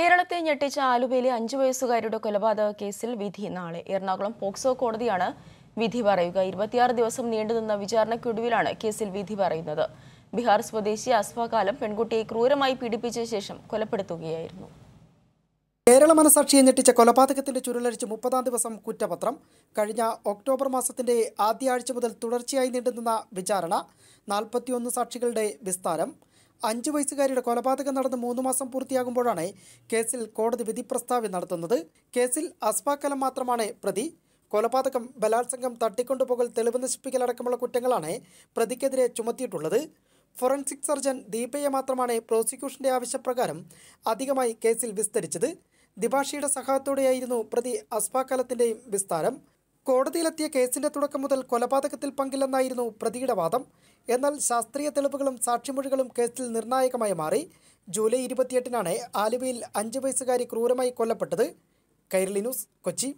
കേരളത്തെ ഞെട്ടിച്ച ആലുവയിലെ അഞ്ചു വയസ്സുകാരിയുടെ കൊലപാതക കേസിൽ വിധി നാളെ എറണാകുളം പോക്സോ കോടതിയാണ് വിധി പറയുക ഇരുപത്തിയാറ് ദിവസം നീണ്ടുനിന്ന വിചാരണയ്ക്കൊടുവിലാണ് കേസിൽ വിധി പറയുന്നത് ബീഹാർ സ്വദേശി അസ്ഫാകാലം പെൺകുട്ടിയെ ക്രൂരമായി പീഡിപ്പിച്ച ശേഷം കൊലപ്പെടുത്തുകയായിരുന്നു കേരള മനസാക്ഷിയെ ഞെട്ടിച്ച കൊലപാതകത്തിന്റെ ചുരുളരിച്ച് മുപ്പതാം ദിവസം കുറ്റപത്രം കഴിഞ്ഞ ഒക്ടോബർ മാസത്തിന്റെ ആദ്യ ആഴ്ച മുതൽ തുടർച്ചയായി നീണ്ടുനിന്ന വിചാരണ നാൽപ്പത്തിയൊന്ന് സാക്ഷികളുടെ വിസ്താരം അഞ്ച് വയസ്സുകാരിയുടെ കൊലപാതകം നടന്ന് മൂന്ന് മാസം പൂർത്തിയാകുമ്പോഴാണ് കേസിൽ കോടതി വിധി പ്രസ്താവന നടത്തുന്നത് കേസിൽ അസ്ഫാക്കലം മാത്രമാണ് പ്രതി കൊലപാതകം ബലാത്സംഗം തട്ടിക്കൊണ്ടുപോകൽ തെളിവ് നശിപ്പിക്കലടക്കമുള്ള കുറ്റങ്ങളാണ് പ്രതിക്കെതിരെ ചുമത്തിയിട്ടുള്ളത് ഫോറൻസിക് സർജൻ ദീപയെ മാത്രമാണ് പ്രോസിക്യൂഷന്റെ ആവശ്യപ്രകാരം അധികമായി കേസിൽ വിസ്തരിച്ചത് ദിഭാഷിയുടെ സഹായത്തോടെയായിരുന്നു പ്രതി അസ്ഫാക്കലത്തിൻ്റെയും വിസ്താരം കോടതിയിലെത്തിയ കേസിന്റെ തുടക്കം മുതൽ കൊലപാതകത്തിൽ പങ്കില്ലെന്നായിരുന്നു പ്രതിയുടെ വാദം എന്നാൽ ശാസ്ത്രീയ തെളിവുകളും സാക്ഷിമൊഴികളും കേസിൽ നിർണായകമായി മാറി ജൂലൈ ഇരുപത്തിയെട്ടിനാണ് ആലുവയിൽ അഞ്ച് വയസ്സുകാരി ക്രൂരമായി കൊല്ലപ്പെട്ടത് കൈരളി ന്യൂസ് കൊച്ചി